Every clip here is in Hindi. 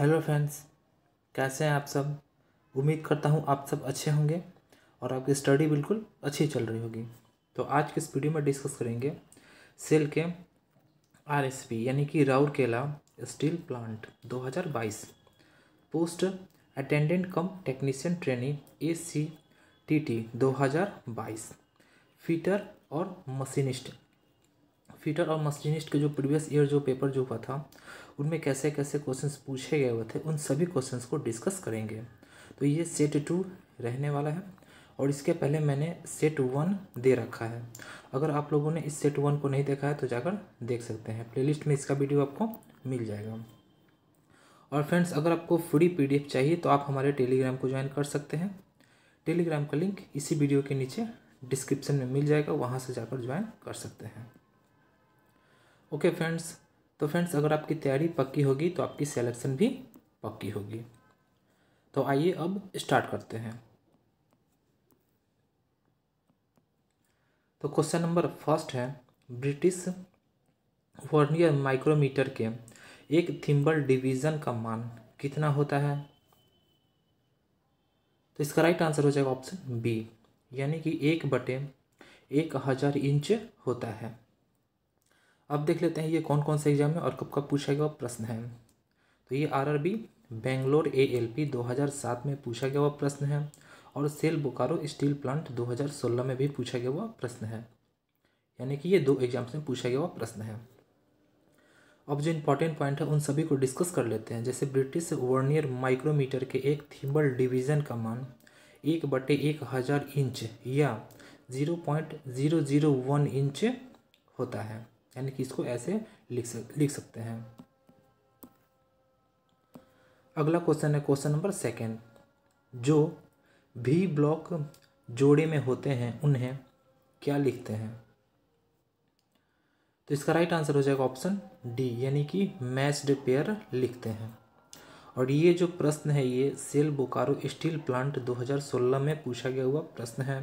हेलो फ्रेंड्स कैसे हैं आप सब उम्मीद करता हूँ आप सब अच्छे होंगे और आपकी स्टडी बिल्कुल अच्छी चल रही होगी तो आज के इस वीडियो में डिस्कस करेंगे सेल के आरएसपी यानी कि Rourkela steel plant 2022 post attendant cum technician training A C T T दो फीटर और मशीनिस्ट फीटर और मशीनिस्ट के जो प्रीवियस ईयर जो पेपर जो हुआ था उनमें कैसे कैसे क्वेश्चंस पूछे गए हुए थे उन सभी क्वेश्चंस को डिस्कस करेंगे तो ये सेट टू रहने वाला है और इसके पहले मैंने सेट वन दे रखा है अगर आप लोगों ने इस सेट वन को नहीं देखा है तो जाकर देख सकते हैं प्ले में इसका वीडियो आपको मिल जाएगा और फ्रेंड्स अगर आपको फ्री पी चाहिए तो आप हमारे टेलीग्राम को ज्वाइन कर सकते हैं टेलीग्राम का लिंक इसी वीडियो के नीचे डिस्क्रिप्शन में मिल जाएगा वहाँ से जाकर ज्वाइन कर सकते हैं ओके फ्रेंड्स तो फ्रेंड्स अगर आपकी तैयारी पक्की होगी तो आपकी सेलेक्शन भी पक्की होगी तो आइए अब स्टार्ट करते हैं तो क्वेश्चन नंबर फर्स्ट है ब्रिटिश वर्नियर माइक्रोमीटर के एक थिम्बल डिवीजन का मान कितना होता है तो इसका राइट आंसर हो जाएगा ऑप्शन बी यानी कि एक बटे एक हज़ार इंच होता है अब देख लेते हैं ये कौन कौन से एग्जाम है और कब कब पूछा गया प्रश्न है तो ये आरआरबी बेंगलोर एएलपी 2007 में पूछा गया हुआ प्रश्न है और सेल बोकारो स्टील प्लांट 2016 में भी पूछा गया हुआ प्रश्न है यानी कि ये दो एग्जाम्स में पूछा गया हुआ प्रश्न है अब जो इम्पोर्टेंट पॉइंट है उन सभी को डिस्कस कर लेते हैं जैसे ब्रिटिश वर्नियर माइक्रोमीटर के एक थिम्बल डिवीजन का मान एक बटे एक हज़ार इंच या zero point zero zero one inch होता है यानी कि इसको ऐसे लिख सक लिख सकते हैं अगला क्वेश्चन है क्वेश्चन नंबर सेकेंड जो भी ब्लॉक जोड़े में होते हैं उन्हें क्या लिखते हैं तो इसका राइट आंसर हो जाएगा ऑप्शन डी यानी कि मैच्ड पेयर लिखते हैं और ये जो प्रश्न है ये सेल बोकारो स्टील प्लांट 2016 में पूछा गया हुआ प्रश्न है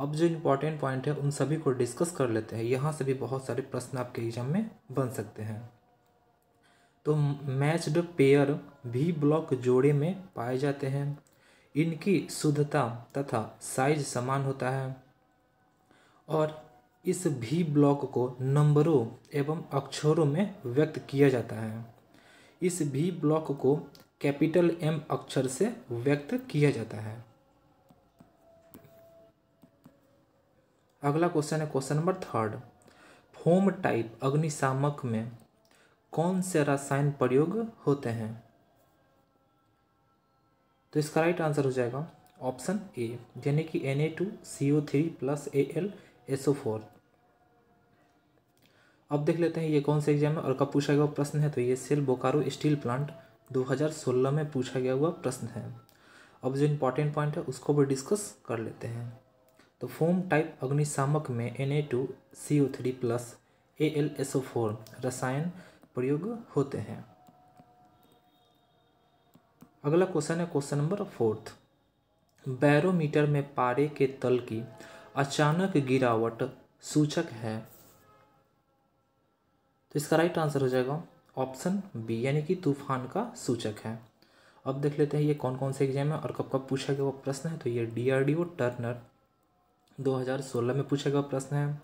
अब जो इम्पोर्टेंट पॉइंट है उन सभी को डिस्कस कर लेते हैं यहाँ से भी बहुत सारे प्रश्न आपके एग्जाम में बन सकते हैं तो मैच्ड पेयर भी ब्लॉक जोड़े में पाए जाते हैं इनकी शुद्धता तथा साइज समान होता है और इस भी ब्लॉक को नंबरों एवं अक्षरों में व्यक्त किया जाता है इस भी ब्लॉक को कैपिटल एम अक्षर से व्यक्त किया जाता है अगला क्वेश्चन है question number third foam type अग्निशामक में कौन से रसायन प्रयोग होते हैं तो इसका राइट आंसर हो जाएगा ऑप्शन ए यानी कि N A two C O three plus A L S O four अब देख लेते हैं ये कौन से एग्जाम में और कब पूछा गया प्रश्न है तो ये सेल बोकारो स्टील प्लांट 2016 में पूछा गया हुआ प्रश्न है अब जो इम्पोर्टेंट पॉइंट है उसको भी डिस्कस कर लेते हैं तो फोम टाइप अग्निशामक में N A two C O three plus A L S O four रसायन प्रयोग होते हैं अगला क्वेश्चन है क्वेश्चन नंबर फोर्थ बैरोमीटर में पारे के तल की अचानक गिरावट सूचक है तो इसका राइट आंसर हो जाएगा ऑप्शन बी यानी कि तूफान का सूचक है अब देख लेते हैं ये कौन कौन से एग्जाम है और कब कब पूछा गया वो प्रश्न है तो ये डीआरडीओ टर्नर 2016 में पूछा गया प्रश्न है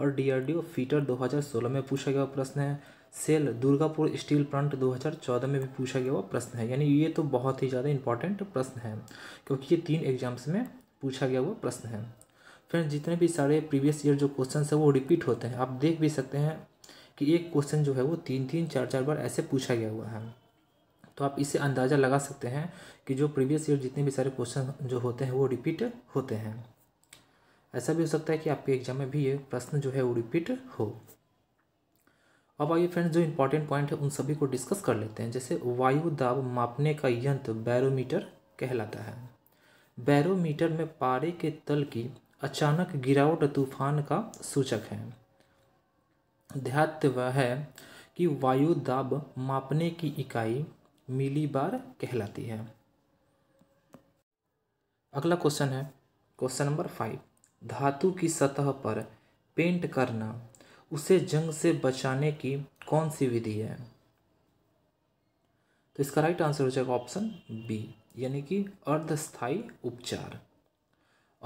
और डीआरडीओ फीटर 2016 में पूछा गया प्रश्न है सेल दुर्गापुर स्टील प्लांट 2014 में भी पूछा गया हुआ प्रश्न है यानी ये तो बहुत ही ज़्यादा इंपॉर्टेंट प्रश्न है क्योंकि ये तीन एग्जाम्स में पूछा गया हुआ प्रश्न है फ्रेंड्स जितने भी सारे प्रीवियस ईयर जो क्वेश्चन है वो रिपीट होते हैं आप देख भी सकते हैं कि एक क्वेश्चन जो है वो तीन तीन चार चार बार ऐसे पूछा गया हुआ है तो आप इससे अंदाज़ा लगा सकते हैं कि जो प्रीवियस ईयर जितने भी सारे क्वेश्चन जो होते हैं वो रिपीट होते हैं ऐसा भी हो सकता है कि आपके एग्जाम में भी ये प्रश्न जो है वो रिपीट हो अब आइए फ्रेंड्स जो इंपॉर्टेंट पॉइंट है उन सभी को डिस्कस कर लेते हैं जैसे वायु दाब मापने का यंत्र बैरोमीटर कहलाता है बैरोमीटर में पारे के तल की अचानक गिरावट तूफान का सूचक है ध्यात वह है कि वायु दाब मापने की इकाई मिली बार कहलाती है अगला क्वेश्चन है क्वेश्चन नंबर फाइव धातु की सतह पर पेंट करना उसे जंग से बचाने की कौन सी विधि है तो इसका राइट आंसर हो जाएगा ऑप्शन बी यानी कि अर्धस्थायी उपचार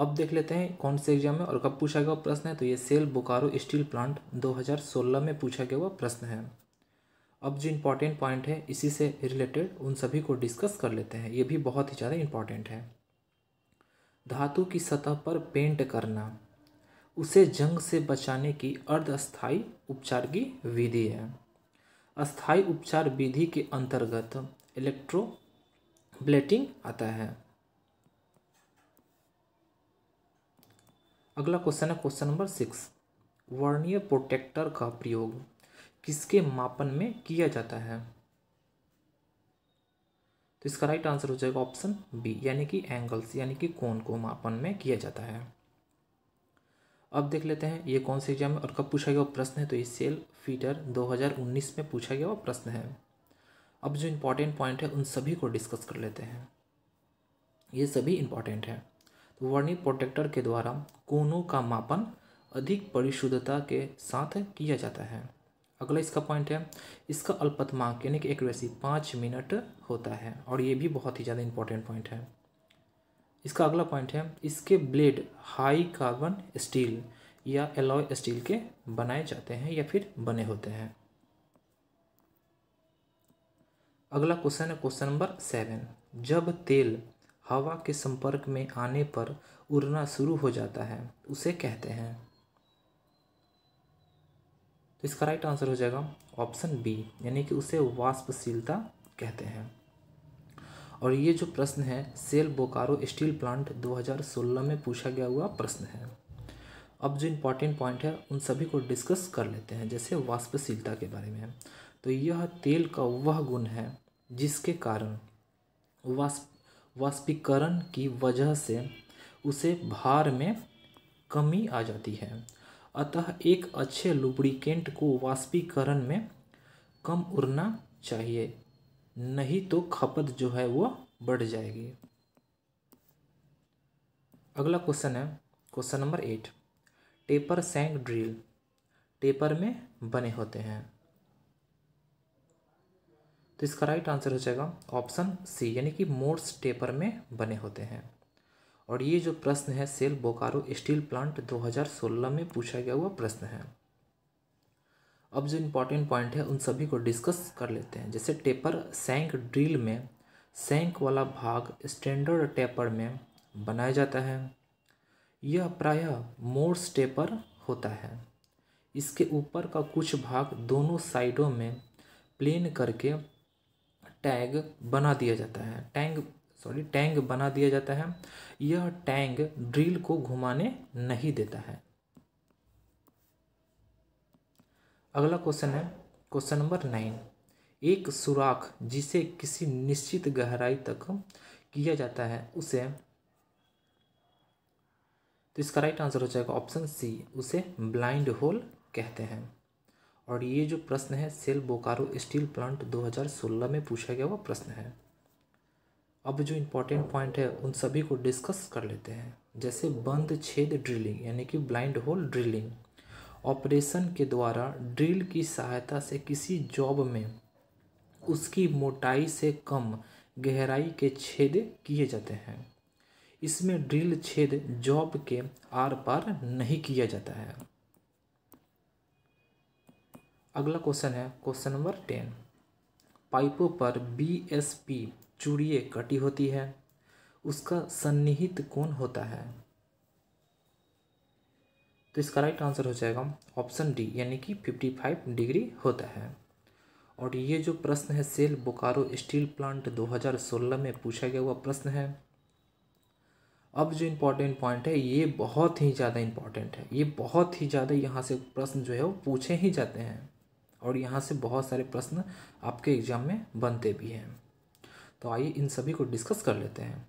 अब देख लेते हैं कौन से एग्जाम में और कब पूछा गया प्रश्न है तो ये सेल बोकारो स्टील प्लांट 2016 में पूछा गया हुआ प्रश्न है अब जो इम्पोर्टेंट पॉइंट है इसी से रिलेटेड उन सभी को डिस्कस कर लेते हैं ये भी बहुत ही ज़्यादा इम्पॉर्टेंट है धातु की सतह पर पेंट करना उसे जंग से बचाने की अर्धअस्थायी उपचार की विधि है अस्थायी उपचार विधि के अंतर्गत इलेक्ट्रो ब्लेटिंग आता है अगला क्वेश्चन है question number six vernier protractor का प्रयोग किसके मापन में किया जाता है तो इसका राइट आंसर हो जाएगा ऑप्शन बी यानी कि एंगल्स यानी कि कोण को मापन में किया जाता है अब देख लेते हैं ये कौन से एग्जाम और कब पूछा गया प्रश्न है तो ये सेल फीटर 2019 में पूछा गया प्रश्न है अब जो इम्पोर्टेंट पॉइंट है उन सभी को डिस्कस कर लेते हैं ये सभी इम्पॉर्टेंट है तो वर्णी प्रोटेक्टर के द्वारा कोनों का मापन अधिक परिशुद्धता के साथ किया जाता है अगला इसका पॉइंट है इसका अल्पतमांक यानी कि एक्यूरेसी पाँच मिनट होता है और ये भी बहुत ही ज़्यादा इंपॉर्टेंट पॉइंट है इसका अगला पॉइंट है इसके ब्लेड हाई कार्बन स्टील या एलॉय स्टील के बनाए जाते हैं या फिर बने होते हैं अगला क्वेश्चन है क्वेश्चन नंबर सेवन जब तेल हवा के संपर्क में आने पर उड़ना शुरू हो जाता है उसे कहते हैं तो इसका राइट आंसर हो जाएगा ऑप्शन बी यानी कि उसे वाष्पशीलता कहते हैं और ये जो प्रश्न है सेल बोकारो स्टील प्लांट 2016 में पूछा गया हुआ प्रश्न है अब जो इम्पोर्टेंट पॉइंट है उन सभी को डिस्कस कर लेते हैं जैसे वाष्पशीलता के बारे में तो यह तेल का वह गुण है जिसके कारण वाष्प वाष्पीकरण की वजह से उसे भार में कमी आ जाती है अतः एक अच्छे लुब्रिकेंट को वाष्पीकरण में कम उड़ना चाहिए नहीं तो खपत जो है वो बढ़ जाएगी अगला क्वेश्चन है question number eight taper shank drill taper में बने होते हैं तो इसका राइट आंसर हो जाएगा ऑप्शन सी यानी कि मोर्स टेपर में बने होते हैं और ये जो प्रश्न है सेल बोकारो स्टील प्लांट 2016 में पूछा गया हुआ प्रश्न है अब जो इम्पोर्टेंट पॉइंट है उन सभी को डिस्कस कर लेते हैं जैसे टेपर सैंक ड्रिल में सैंक वाला भाग स्टैंडर्ड टेपर में बनाया जाता है यह प्रायः मोर्स टेपर होता है इसके ऊपर का कुछ भाग दोनों साइडों में प्लेन करके टैग बना दिया जाता है टैंग सॉरी टैंग बना दिया जाता है यह टैंग ड्रिल को घुमाने नहीं देता है अगला क्वेश्चन है क्वेश्चन नंबर नाइन एक सुराख जिसे किसी निश्चित गहराई तक किया जाता है उसे तो इसका राइट आंसर हो जाएगा ऑप्शन सी उसे ब्लाइंड होल कहते हैं और ये जो प्रश्न है सेल बोकारो स्टील प्लांट 2016 में पूछा गया वह प्रश्न है अब जो इम्पोर्टेंट पॉइंट है उन सभी को डिस्कस कर लेते हैं जैसे बंद छेद ड्रिलिंग यानी कि ब्लाइंड होल ड्रिलिंग ऑपरेशन के द्वारा ड्रिल की सहायता से किसी जॉब में उसकी मोटाई से कम गहराई के छेद किए जाते हैं इसमें ड्रिल छेद जॉब के आर पार नहीं किया जाता है अगला क्वेश्चन है क्वेश्चन नंबर टेन पाइपों पर बी एस पी चूड़िए कटी होती है उसका सन्निहित कौन होता है तो इसका राइट आंसर हो जाएगा ऑप्शन डी यानी कि फिफ्टी फाइव डिग्री होता है और ये जो प्रश्न है सेल बोकारो स्टील प्लांट 2016 में पूछा गया हुआ प्रश्न है अब जो इम्पोर्टेंट पॉइंट है ये बहुत ही ज़्यादा इम्पॉर्टेंट है ये बहुत ही ज़्यादा यहाँ से प्रश्न जो है वो पूछे ही जाते हैं और यहाँ से बहुत सारे प्रश्न आपके एग्जाम में बनते भी हैं तो आइए इन सभी को डिस्कस कर लेते हैं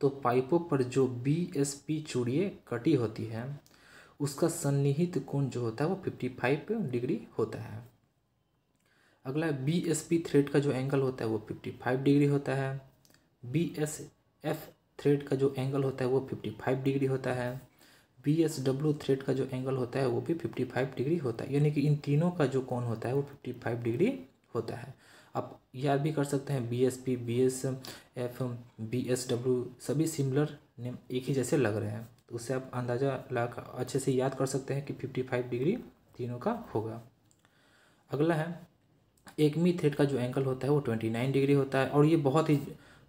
तो पाइपों पर जो बी एस पी चूड़िए कटी होती है उसका सन्निहित कोण जो होता है वो फिफ्टी फाइव डिग्री होता है अगला बी एस पी थ्रेड का जो एंगल होता है वो फिफ्टी फाइव डिग्री होता है बी एस एफ थ्रेड का जो एंगल होता है वो फिफ्टी फाइव डिग्री होता है बी एस डब्ल्यू थ्रेड का जो एंगल होता है वो भी फिफ्टी फाइव डिग्री होता है यानी कि इन तीनों का जो कोण होता है वो फिफ्टी फाइव डिग्री होता है याद भी कर सकते हैं B S P B S F B S W सभी सिमिलर नेम एक ही जैसे लग रहे हैं तो उससे आप अंदाज़ा लगा अच्छे से याद कर सकते हैं कि फिफ्टी फाइव डिग्री तीनों का होगा अगला है एकमी थ्रेड का जो एंगल होता है वो ट्वेंटी नाइन डिग्री होता है और ये बहुत ही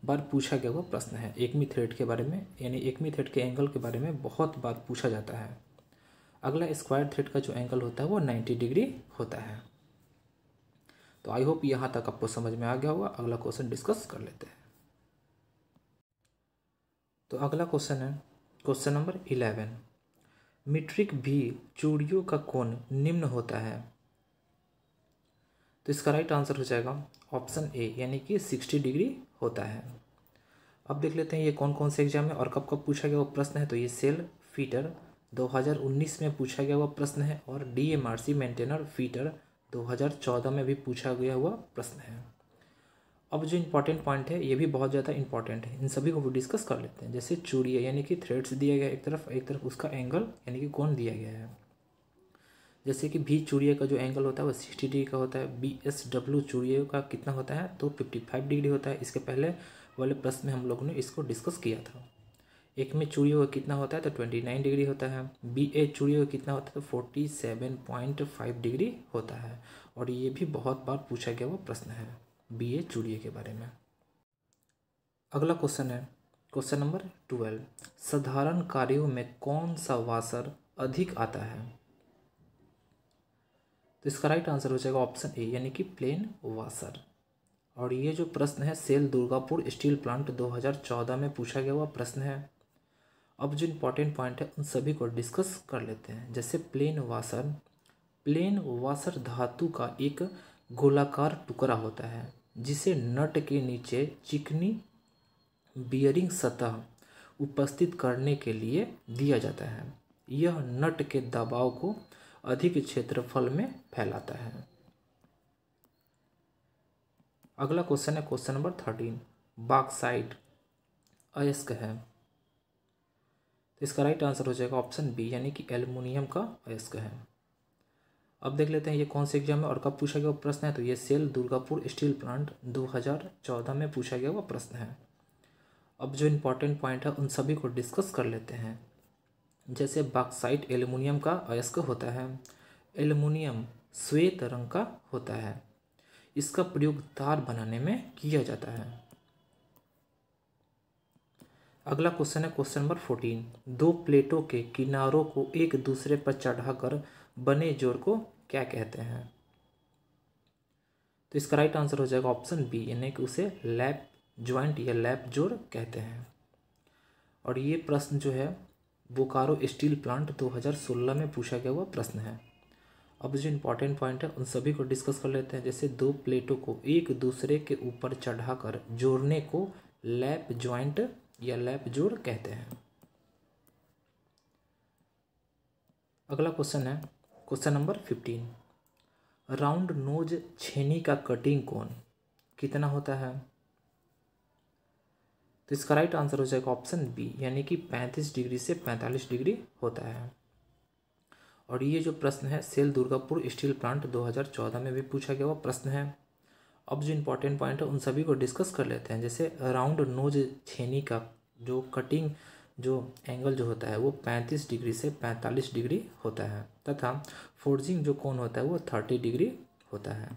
बार पूछा गया हुआ प्रश्न है एकमी थ्रेड के बारे में यानी एकमी थ्रेड के एंगल के बारे में बहुत बार पूछा जाता है अगला स्क्वायर थ्रेड का जो एंगल होता है वो नाइन्टी डिग्री होता है तो आई होप यहाँ तक आपको समझ में आ गया होगा अगला क्वेश्चन डिस्कस कर लेते हैं तो अगला क्वेश्चन है क्वेश्चन नंबर इलेवन मीट्रिक भी चूड़ियों का कोण निम्न होता है तो इसका राइट आंसर हो जाएगा ऑप्शन ए यानी कि सिक्सटी डिग्री होता है अब देख लेते हैं ये कौन कौन से एग्जाम है और कब कब पूछा गया वो प्रश्न है तो ये सेल फीटर 2019 में पूछा गया हुआ प्रश्न है और D M R C maintainer fitter 2014 में भी पूछा गया हुआ प्रश्न है अब जो इम्पोर्टेंट पॉइंट है ये भी बहुत ज़्यादा इंपॉर्टेंट है इन सभी को डिस्कस कर लेते हैं जैसे चूड़िया यानी कि थ्रेड्स दिया गया एक तरफ एक तरफ उसका एंगल यानी कि कौन दिया गया है जैसे कि भी चूड़िया का जो एंगल होता है वो सिक्सटी डिग्री का होता है बी एस डब्ल्यू चूड़िया का कितना होता है तो फिफ्टी फाइव डिग्री होता है इसके पहले वाले प्रश्न में हम लोगों ने इसको डिस्कस किया था एक में चूड़ियों का कितना होता है तो ट्वेंटी नाइन डिग्री होता है बी ए चूड़ियों का कितना होता है तो forty seven point five degree होता है और ये भी बहुत बार पूछा गया हुआ प्रश्न है बी ए चूड़िए के बारे में अगला क्वेश्चन है क्वेश्चन नंबर ट्वेल्व साधारण कार्यों में कौन सा वासर अधिक आता है तो इसका राइट आंसर हो जाएगा ऑप्शन ए यानी कि प्लेन वासर और ये जो प्रश्न है सेल दुर्गापुर स्टील प्लांट 2014 में पूछा गया हुआ प्रश्न है अब जो इम्पोर्टेंट पॉइंट है उन सभी को डिस्कस कर लेते हैं जैसे प्लेन वाशर प्लेन वाशर धातु का एक गोलाकार टुकड़ा होता है जिसे नट के नीचे चिकनी बियरिंग सतह उपस्थित करने के लिए दिया जाता है यह नट के दबाव को अधिक क्षेत्रफल में फैलाता है अगला क्वेश्चन है क्वेश्चन नंबर थर्टीन बाक्साइड अयस्क है तो इसका राइट आंसर हो जाएगा ऑप्शन बी यानी कि एल्युमिनियम का अयस्क है अब देख लेते हैं ये कौन से एग्जाम है और कब पूछा गया प्रश्न है तो ये सेल दुर्गापुर स्टील प्लांट 2014 में पूछा गया हुआ प्रश्न है अब जो इम्पोर्टेंट पॉइंट है उन सभी को डिस्कस कर लेते हैं जैसे बाक्साइट एल्यूमिनियम का अयस्क होता है एल्यूमिनियम श्वेत रंग का होता है इसका प्रयोग तार बनाने में किया जाता है अगला क्वेश्चन है क्वेश्चन नंबर फोर्टीन दो प्लेटों के किनारों को एक दूसरे पर चढ़ाकर बने जोड़ को क्या कहते हैं तो इसका राइट आंसर हो जाएगा ऑप्शन बी यानी कि उसे लैप ज्वाइंट या लैप जोड़ कहते हैं और ये प्रश्न जो है बोकारो स्टील प्लांट 2016 में पूछा गया हुआ प्रश्न है अब जो इम्पोर्टेंट पॉइंट है उन सभी को डिस्कस कर लेते हैं जैसे दो प्लेटों को एक दूसरे के ऊपर चढ़ाकर जोड़ने को लैप ज्वाइंट या लैप जोड़ कहते हैं अगला क्वेश्चन है question number fifteen round nose छेनी का कटिंग कौन कितना होता है तो इसका राइट आंसर हो जाएगा ऑप्शन बी यानी कि पैंतीस डिग्री से पैंतालीस डिग्री होता है और ये जो प्रश्न है सेल दुर्गापुर स्टील प्लांट 2014 में भी पूछा गया वह प्रश्न है अब जो इम्पोर्टेंट पॉइंट है उन सभी को डिस्कस कर लेते हैं जैसे राउंड नोज छेनी का जो कटिंग जो एंगल जो होता है वो 35 डिग्री से 45 डिग्री होता है तथा फोर्जिंग जो कौन होता है वो 30 डिग्री होता है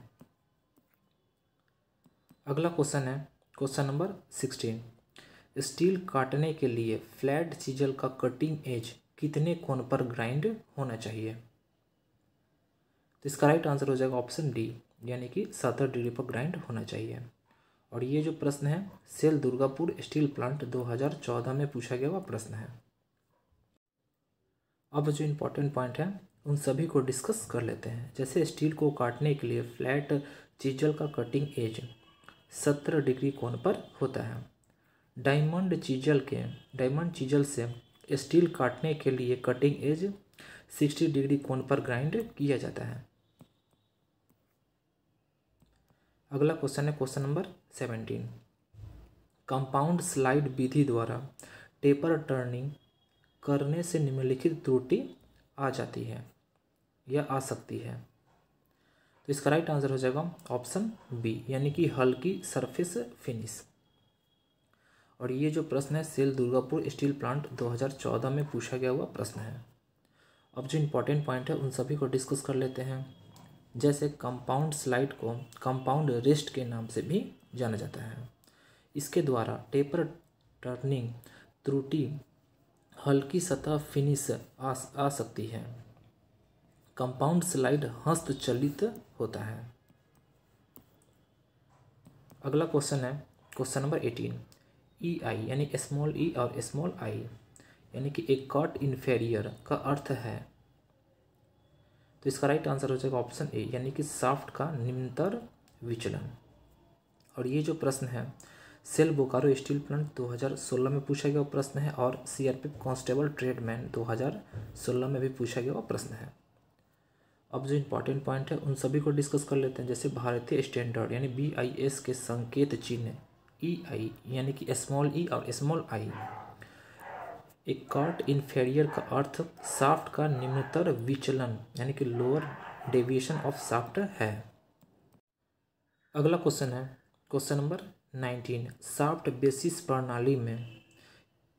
अगला क्वेश्चन है क्वेश्चन नंबर 16 स्टील काटने के लिए फ्लैट चीजल का कटिंग एज कितने कोण पर ग्राइंड होना चाहिए तो इसका राइट आंसर हो जाएगा ऑप्शन डी यानी कि सत्तर डिग्री पर ग्राइंड होना चाहिए और ये जो प्रश्न है सेल दुर्गापुर स्टील प्लांट 2014 में पूछा गया हुआ प्रश्न है अब जो इम्पोर्टेंट पॉइंट है उन सभी को डिस्कस कर लेते हैं जैसे स्टील को काटने के लिए फ्लैट चीजल का कटिंग एज सत्रह डिग्री कोण पर होता है डायमंड चीजल के डायमंड चीजल से स्टील काटने के लिए कटिंग एज सिक्सटी डिग्री कोण पर ग्राइंड किया जाता है अगला क्वेश्चन है question number seventeen compound slide विधि द्वारा टेपर टर्निंग करने से निम्नलिखित त्रुटि आ जाती है या आ सकती है तो इसका राइट आंसर हो जाएगा ऑप्शन बी यानी कि हल्की सरफेस फिनिश और ये जो प्रश्न है सेल दुर्गापुर स्टील प्लांट 2014 में पूछा गया हुआ प्रश्न है अब जो इम्पोर्टेंट पॉइंट है उन सभी को डिस्कस कर लेते हैं जैसे कंपाउंड स्लाइड को कंपाउंड रेस्ट के नाम से भी जाना जाता है इसके द्वारा टेपर टर्निंग त्रुटि हल्की सतह फिनिश आ, आ सकती है कंपाउंड स्लाइड हस्तचलित होता है अगला क्वेश्चन है question number eighteen E I यानी स्मॉल ई e और स्मॉल आई यानी कि एक कॉट इन्फेरियर का अर्थ है तो इसका राइट आंसर हो जाएगा ऑप्शन ए यानी कि साफ्ट का निम्नतर विचलन और ये जो प्रश्न है सेल बोकारो स्टील प्लांट 2016 में पूछा गया प्रश्न है और सीआरपीएफ कांस्टेबल ट्रेडमैन 2016 में भी पूछा गया प्रश्न है अब जो इंपॉर्टेंट पॉइंट है उन सभी को डिस्कस कर लेते हैं जैसे भारतीय स्टैंडर्ड यानी बी आई एस के संकेत चिन्ह ई e आई यानी कि स्मॉल ई e और स्मॉल आई ए कार्ट इन्फेरियर का अर्थ साफ्ट का निम्नतर विचलन यानी कि लोअर डेविएशन ऑफ साफ्ट है अगला क्वेश्चन है question number nineteen shaft basis प्रणाली में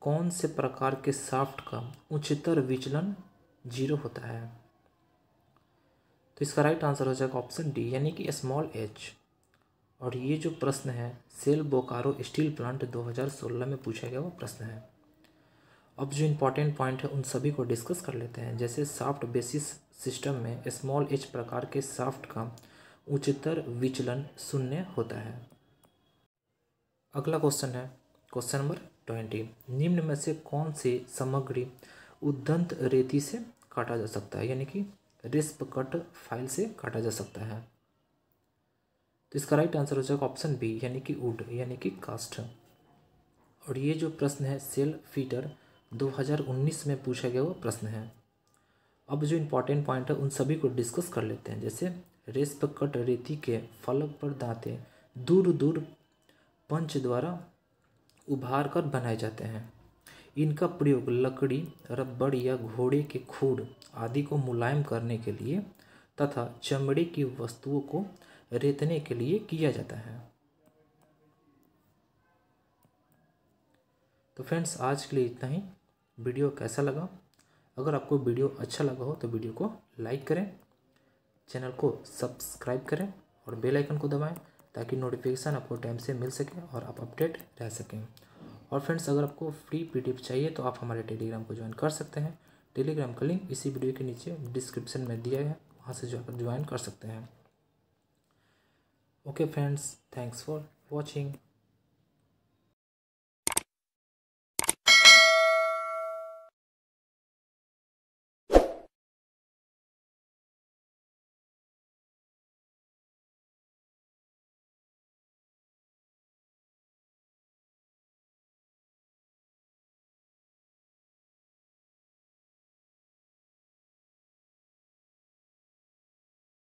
कौन से प्रकार के साफ्ट का उच्चतर विचलन जीरो होता है तो इसका राइट आंसर हो जाएगा ऑप्शन डी यानी कि स्मॉल एच और ये जो प्रश्न है सेल बोकारो स्टील प्लांट 2016 में पूछा गया वो प्रश्न है अब जो इम्पॉर्टेंट पॉइंट है उन सभी को डिस्कस कर लेते हैं जैसे साफ्ट बेसिस सिस्टम में स्मॉल एच प्रकार के साफ्ट का उच्चतर विचलन शून्य होता है अगला क्वेश्चन है क्वेश्चन नंबर ट्वेंटी निम्न में से कौन सी सामग्री उद्दंत रेती से काटा जा सकता है यानी कि रिस्प कट फाइल से काटा जा सकता है तो इसका राइट आंसर हो जाएगा ऑप्शन बी यानी कि वुड यानी कि कास्ट और ये जो प्रश्न है सेल फीटर 2019 में पूछा गया वो प्रश्न है अब जो इम्पोर्टेंट पॉइंट है उन सभी को डिस्कस कर लेते हैं जैसे रेस पर कट रेती के फलक पर दांते दूर दूर पंच द्वारा उभार कर बनाए जाते हैं इनका प्रयोग लकड़ी रबड़ या घोड़े के खूर आदि को मुलायम करने के लिए तथा चमड़े की वस्तुओं को रेतने के लिए किया जाता है तो फ्रेंड्स आज के लिए इतना ही वीडियो कैसा लगा अगर आपको वीडियो अच्छा लगा हो तो वीडियो को लाइक करें चैनल को सब्सक्राइब करें और बेल आइकन को दबाएं ताकि नोटिफिकेशन आपको टाइम से मिल सके और आप अपडेट रह सकें और फ्रेंड्स अगर आपको फ्री पीडीएफ चाहिए तो आप हमारे टेलीग्राम को ज्वाइन कर सकते हैं टेलीग्राम का लिंक इसी वीडियो के नीचे डिस्क्रिप्शन में दिया है वहाँ से ज्वाइन कर सकते हैं okay friends thanks for watching